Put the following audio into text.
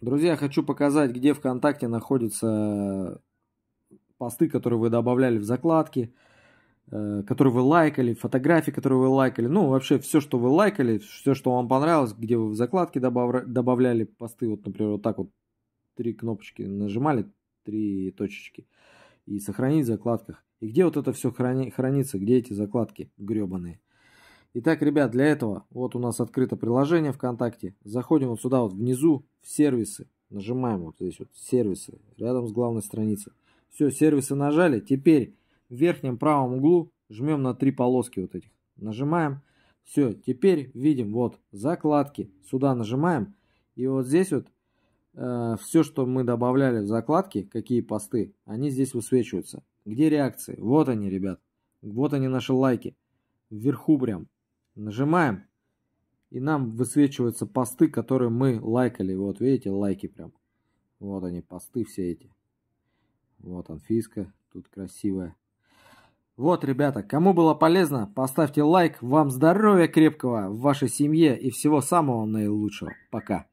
Друзья, хочу показать, где ВКонтакте находятся э, посты, которые вы добавляли в закладки, э, которые вы лайкали, фотографии, которые вы лайкали. Ну, вообще все, что вы лайкали, все, что вам понравилось, где вы в закладки добавляли посты. Вот, например, вот так вот три кнопочки нажимали, три точечки. И сохранить в закладках. И где вот это все храни, хранится, где эти закладки гребаные. Итак, ребят, для этого вот у нас открыто приложение ВКонтакте. Заходим вот сюда вот внизу в сервисы. Нажимаем вот здесь вот сервисы, рядом с главной страницей. Все, сервисы нажали. Теперь в верхнем правом углу жмем на три полоски вот этих. Нажимаем. Все, теперь видим вот закладки. Сюда нажимаем. И вот здесь вот э, все, что мы добавляли в закладки, какие посты, они здесь высвечиваются. Где реакции? Вот они, ребят. Вот они наши лайки. Вверху прям. Нажимаем. И нам высвечиваются посты, которые мы лайкали. Вот видите, лайки прям. Вот они, посты все эти. Вот Анфиска, тут красивая. Вот, ребята, кому было полезно, поставьте лайк. Вам здоровья крепкого в вашей семье и всего самого наилучшего. Пока.